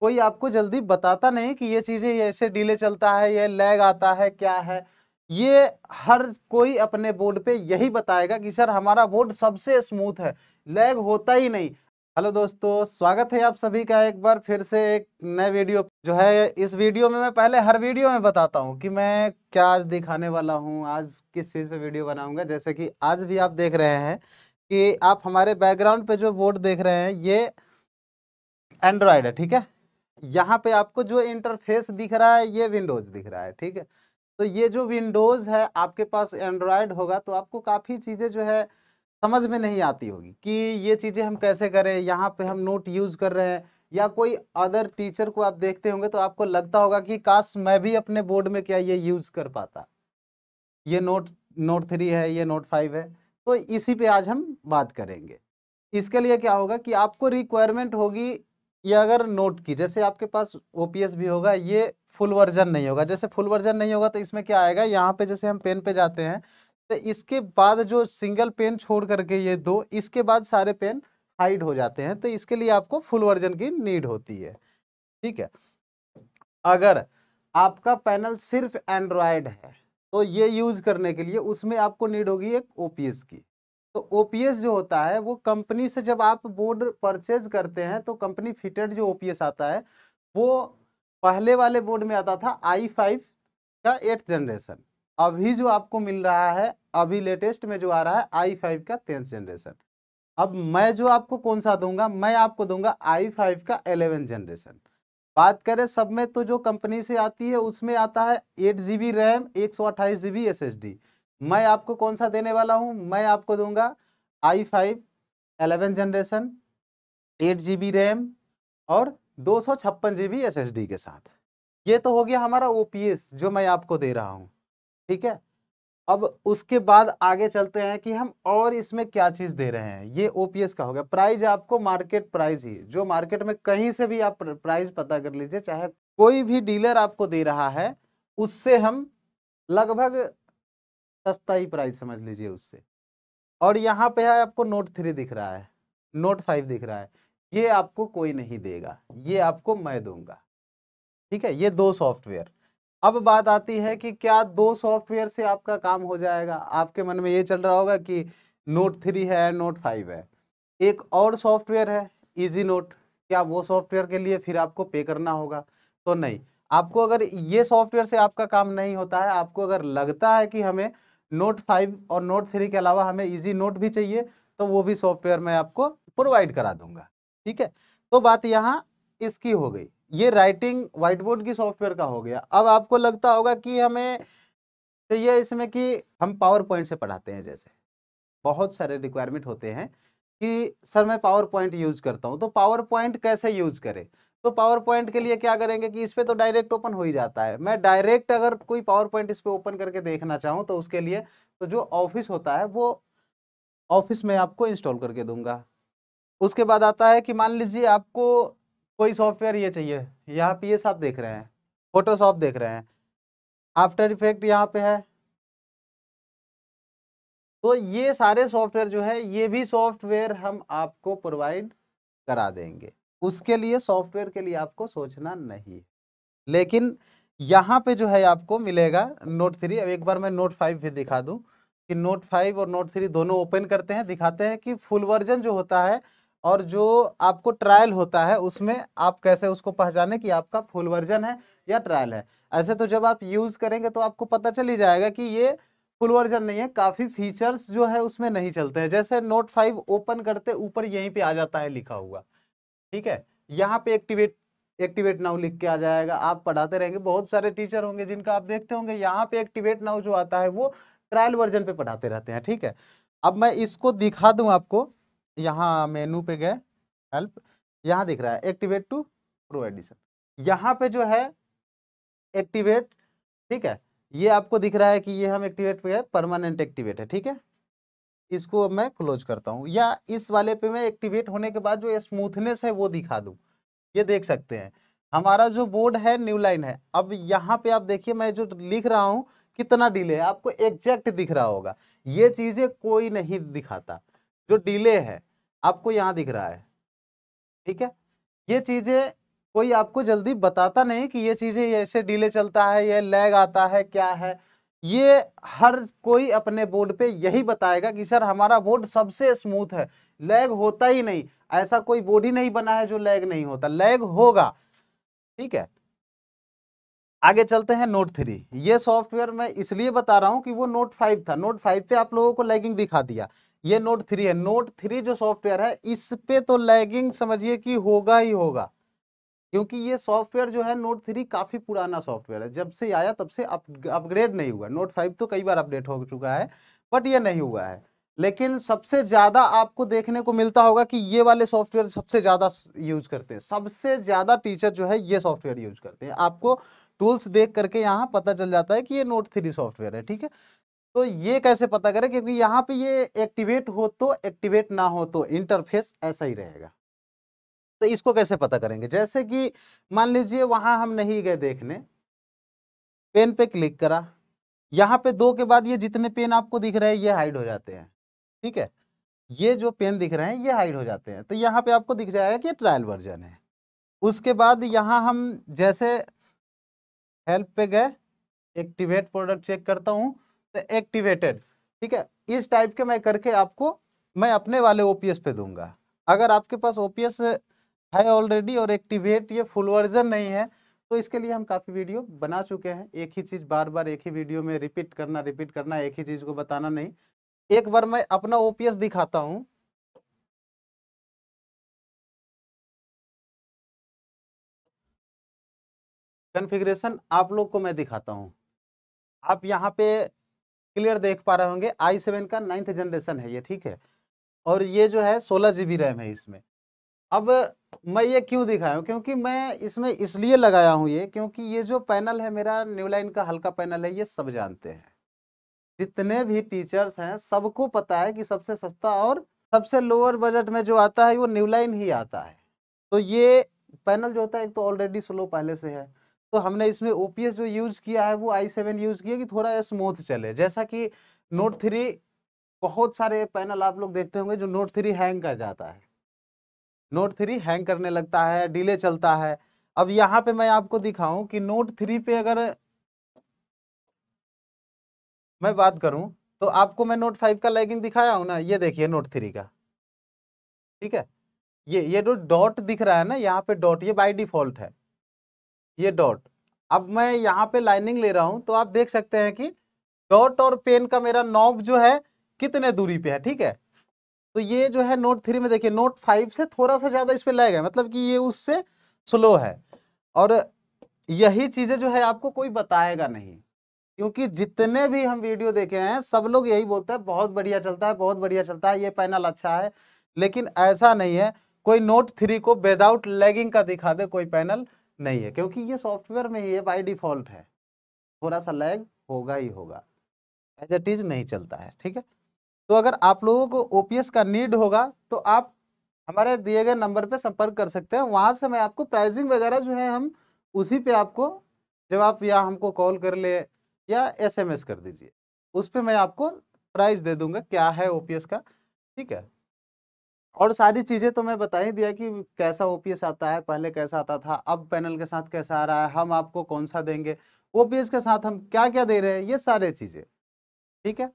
कोई आपको जल्दी बताता नहीं कि ये चीज़ें ऐसे डिले चलता है ये लैग आता है क्या है ये हर कोई अपने बोर्ड पे यही बताएगा कि सर हमारा बोर्ड सबसे स्मूथ है लैग होता ही नहीं हेलो दोस्तों स्वागत है आप सभी का एक बार फिर से एक नए वीडियो जो है इस वीडियो में मैं पहले हर वीडियो में बताता हूँ कि मैं क्या आज दिखाने वाला हूँ आज किस चीज़ पे वीडियो बनाऊँगा जैसे कि आज भी आप देख रहे हैं कि आप हमारे बैकग्राउंड पे जो बोर्ड देख रहे हैं ये एंड्रॉयड है ठीक है यहाँ पे आपको जो इंटरफेस दिख रहा है ये विंडोज दिख रहा है ठीक है तो ये जो विंडोज है आपके पास एंड्रॉयड होगा तो आपको काफ़ी चीज़ें जो है समझ में नहीं आती होगी कि ये चीज़ें हम कैसे करें यहाँ पे हम नोट यूज़ कर रहे हैं या कोई अदर टीचर को आप देखते होंगे तो आपको लगता होगा कि काश मैं भी अपने बोर्ड में क्या ये यूज़ कर पाता ये नोट नोट थ्री है ये नोट फाइव है तो इसी पे आज हम बात करेंगे इसके लिए क्या होगा कि आपको रिक्वायरमेंट होगी ये अगर नोट की जैसे आपके पास ओ भी होगा ये फुल वर्जन नहीं होगा जैसे फुल वर्जन नहीं होगा तो इसमें क्या आएगा यहाँ पे जैसे हम पेन पे जाते हैं तो इसके बाद जो सिंगल पेन छोड़ करके ये दो इसके बाद सारे पेन हाइड हो जाते हैं तो इसके लिए आपको फुल वर्जन की नीड होती है ठीक है अगर आपका पैनल सिर्फ एंड्रॉयड है तो ये यूज करने के लिए उसमें आपको नीड होगी एक ओपीएस की तो ओपीएस जो होता है वो कंपनी से जब आप बोर्ड परचेज करते हैं तो कंपनी फिटेड जो ओपीएस आता है वो पहले वाले बोर्ड में आता था आई फाइव का एट जनरेशन अभी जो आपको मिल रहा है अभी लेटेस्ट में जो आ रहा है आई फाइव का टेंथ जनरेशन अब मैं जो आपको कौन सा दूंगा मैं आपको दूंगा आई फाइव का एलेवन जनरेशन बात करें सब में तो जो कंपनी से आती है उसमें आता है एट जी बी रैम एक सौ अट्ठाईस G B S S D मैं आपको कौन सा देने वाला हूँ मैं आपको दूंगा I five eleven generation eight G B RAM और दो सौ छप्पन जी बी एस के साथ ये तो हो गया हमारा ओ जो मैं आपको दे रहा हूँ ठीक है अब उसके बाद आगे चलते हैं कि हम और इसमें क्या चीज़ दे रहे हैं ये ओ का हो गया प्राइज आपको मार्केट प्राइस ही जो मार्केट में कहीं से भी आप प्राइस पता कर लीजिए चाहे कोई भी डीलर आपको दे रहा है उससे हम लगभग सस्ता ही प्राइस समझ लीजिए उससे और यहाँ पे है आपको नोट थ्री दिख रहा है नोट फाइव दिख रहा है ये आपको कोई नहीं देगा ये आपको मैं दूंगा ठीक है ये दो सॉफ्टवेयर अब बात आती है कि क्या दो सॉफ्टवेयर से आपका काम हो जाएगा आपके मन में ये चल रहा होगा कि नोट थ्री है नोट फाइव है एक और सॉफ्टवेयर है इजी नोट क्या वो सॉफ्टवेयर के लिए फिर आपको पे करना होगा तो नहीं आपको अगर ये सॉफ्टवेयर से आपका काम नहीं होता है आपको अगर लगता है कि हमें नोट फाइव और नोट थ्री के अलावा हमें ईजी नोट भी चाहिए तो वो भी सॉफ्टवेयर मैं आपको प्रोवाइड करा दूंगा ठीक है तो बात यहाँ इसकी हो गई ये राइटिंग व्हाइट बोर्ड की सॉफ्टवेयर का हो गया अब आपको लगता होगा कि हमें चाहिए इसमें कि हम पावर पॉइंट से पढ़ाते हैं जैसे बहुत सारे रिक्वायरमेंट होते हैं कि सर मैं पावर पॉइंट यूज करता हूँ तो पावर पॉइंट कैसे यूज करें तो पावर पॉइंट के लिए क्या करेंगे कि इस पर तो डायरेक्ट ओपन हो ही जाता है मैं डायरेक्ट अगर कोई पावर पॉइंट इस पर ओपन करके देखना चाहूँ तो उसके लिए तो जो ऑफिस होता है वो ऑफिस में आपको इंस्टॉल करके दूंगा उसके बाद आता है कि मान लीजिए आपको कोई सॉफ्टवेयर ये चाहिए यहाँ पी एस आप देख रहे हैं फोटोशॉप देख रहे हैं आफ्टर इफेक्ट यहाँ पे है तो ये सारे सॉफ्टवेयर जो है ये भी सॉफ्टवेयर हम आपको प्रोवाइड करा देंगे उसके लिए सॉफ्टवेयर के लिए आपको सोचना नहीं लेकिन यहाँ पे जो है आपको मिलेगा नोट थ्री अब एक बार मैं नोट फाइव भी दिखा दूँ कि नोट फाइव और नोट थ्री दोनों ओपन करते हैं दिखाते हैं कि फुल वर्जन जो होता है और जो आपको ट्रायल होता है उसमें आप कैसे उसको पहचाने कि आपका फुल वर्जन है या ट्रायल है ऐसे तो जब आप यूज़ करेंगे तो आपको पता चल ही जाएगा कि ये फुल वर्जन नहीं है काफ़ी फीचर्स जो है उसमें नहीं चलते हैं जैसे नोट फाइव ओपन करते ऊपर यहीं पे आ जाता है लिखा हुआ ठीक है यहाँ पे एक्टिवेट एक्टिवेट नाउ लिख के आ जाएगा आप पढ़ाते रहेंगे बहुत सारे टीचर होंगे जिनका आप देखते होंगे यहाँ पे एक्टिवेट नाउ जो आता है वो ट्रायल वर्जन पे पढ़ाते रहते हैं ठीक है अब मैं इसको दिखा दूं आपको यहाँ मेनू पे गए हेल्प यहाँ दिख रहा है एक्टिवेट टू प्रो एडिशन यहाँ पे जो है एक्टिवेट ठीक है ये आपको दिख रहा है कि ये हम एक्टिवेट पे परमानेंट एक्टिवेट है ठीक है इसको अब मैं क्लोज करता हूँ या इस वाले पे मैं एक्टिवेट होने के बाद जो स्मूथनेस है वो दिखा दूँ ये देख सकते हैं हमारा जो बोर्ड है न्यू लाइन है अब यहाँ पे आप देखिए मैं जो लिख रहा हूँ कितना डिले है आपको एग्जैक्ट दिख रहा होगा ये चीज़ें कोई नहीं दिखाता जो डिले है आपको यहाँ दिख रहा है ठीक है ये चीज़ें कोई आपको जल्दी बताता नहीं कि ये चीज़ें ऐसे डिले चलता है ये लैग आता है क्या है ये हर कोई अपने बोर्ड पे यही बताएगा कि सर हमारा बोर्ड सबसे स्मूथ है लैग होता ही नहीं ऐसा कोई बोर्ड ही नहीं बना है जो लैग नहीं होता लैग होगा ठीक है आगे चलते हैं नोट थ्री ये सॉफ्टवेयर मैं इसलिए बता रहा हूं कि वो नोट फाइव था नोट फाइव पे आप लोगों को लैगिंग दिखा दिया ये नोट थ्री है नोट थ्री जो सॉफ्टवेयर है इस पे तो लैगिंग समझिए कि होगा ही होगा क्योंकि ये सॉफ्टवेयर जो है नोट थ्री काफ़ी पुराना सॉफ्टवेयर है जब से आया तब से अपग्रेड नहीं हुआ नोट फाइव तो कई बार अपडेट हो चुका है बट ये नहीं हुआ है लेकिन सबसे ज़्यादा आपको देखने को मिलता होगा कि ये वाले सॉफ्टवेयर सबसे ज़्यादा यूज करते हैं सबसे ज़्यादा टीचर जो है ये सॉफ्टवेयर यूज करते हैं आपको टूल्स देख करके यहाँ पता चल जाता है कि ये नोट थ्री सॉफ्टवेयर है ठीक है तो ये कैसे पता करें क्योंकि यहाँ पे ये एक्टिवेट हो तो एक्टिवेट ना हो तो इंटरफेस ऐसा ही रहेगा तो इसको कैसे पता करेंगे जैसे कि मान लीजिए वहां हम नहीं गए देखने पेन पे क्लिक करा यहाँ पे दो के बाद ये जितने पेन आपको दिख रहे हैं ये हाइड हो जाते हैं ठीक है ये जो पेन दिख रहे हैं ये हाइड हो जाते हैं तो यहाँ पे आपको दिख जाएगा कि ट्रायल वर्जन है उसके बाद यहाँ हम जैसे हेल्प पे गए एक्टिवेट प्रोडक्ट चेक करता हूँ तो एक्टिवेटेड ठीक है इस टाइप के मैं करके आपको मैं अपने वाले ओपीएस पे दूंगा अगर आपके पास ओपीएस है ऑलरेडी और एक्टिवेट ये फुल वर्जन नहीं है तो इसके लिए हम काफ़ी वीडियो बना चुके हैं एक ही चीज़ बार बार एक ही वीडियो में रिपीट करना रिपीट करना एक ही चीज़ को बताना नहीं एक बार मैं अपना ओपीएस दिखाता हूँ कन्फिग्रेशन आप लोग को मैं दिखाता हूँ आप यहाँ पे क्लियर देख पा रहे होंगे आई सेवन का नाइन्थ जनरेशन है ये ठीक है और ये जो है सोलह जी रैम है इसमें अब मैं ये क्यों दिखाया हूँ क्योंकि मैं इसमें इसलिए लगाया हूँ ये क्योंकि ये जो पैनल है मेरा न्यू लाइन का हल्का पैनल है ये सब जानते हैं जितने भी टीचर्स हैं सबको पता है कि सबसे सस्ता और सबसे लोअर बजट में जो आता है वो न्यू लाइन ही आता है तो ये पैनल जो होता है एक तो ऑलरेडी स्लो पहले से है तो हमने इसमें ओपीएस जो यूज किया है वो आई सेवन यूज किया कि थोड़ा स्मूथ चले जैसा कि नोट थ्री बहुत सारे पैनल आप लोग देखते होंगे जो नोट थ्री हैंग कर जाता है नोट थ्री हैंग करने लगता है डिले चलता है अब यहाँ पे मैं आपको दिखाऊं कि नोट थ्री पे अगर मैं बात करूं तो आपको मैं नोट फाइव का लैगिंग दिखाया हूं ना ये देखिए नोट थ्री का ठीक है ये ये जो डॉट दिख रहा है ना यहाँ पे डॉट ये बाय डिफॉल्ट है ये डॉट अब मैं यहाँ पे लाइनिंग ले रहा हूं तो आप देख सकते हैं कि डॉट और पेन का मेरा नॉब जो है कितने दूरी पे है ठीक है तो ये जो है नोट थ्री में देखिए नोट फाइव से थोड़ा सा ज़्यादा इस पर लैग है मतलब कि ये उससे स्लो है और यही चीज़ें जो है आपको कोई बताएगा नहीं क्योंकि जितने भी हम वीडियो देखे हैं सब लोग यही बोलते हैं बहुत बढ़िया चलता है बहुत बढ़िया चलता है ये पैनल अच्छा है लेकिन ऐसा नहीं है कोई नोट थ्री को विदाउट लैगिंग का दिखा दे कोई पैनल नहीं है क्योंकि ये सॉफ्टवेयर में ही है बाई डिफॉल्ट है थोड़ा सा लैग होगा ही होगा एज एट इज नहीं चलता है ठीक है तो अगर आप लोगों को ओ का नीड होगा तो आप हमारे दिए गए नंबर पे संपर्क कर सकते हैं वहाँ से मैं आपको प्राइजिंग वगैरह जो है हम उसी पे आपको जब आप या हमको कॉल कर ले या एसएमएस कर दीजिए उस पर मैं आपको प्राइस दे दूंगा क्या है ओपीएस का ठीक है और सारी चीज़ें तो मैं बता ही दिया कि कैसा ओपीएस आता है पहले कैसा आता था अब पैनल के साथ कैसा आ रहा है हम आपको कौन सा देंगे ओ के साथ हम क्या क्या दे रहे हैं ये सारे चीज़ें ठीक है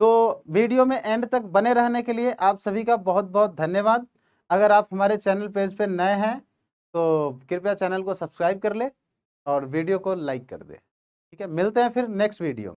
तो वीडियो में एंड तक बने रहने के लिए आप सभी का बहुत बहुत धन्यवाद अगर आप हमारे चैनल पेज पे नए हैं तो कृपया चैनल को सब्सक्राइब कर ले और वीडियो को लाइक कर दे ठीक है मिलते हैं फिर नेक्स्ट वीडियो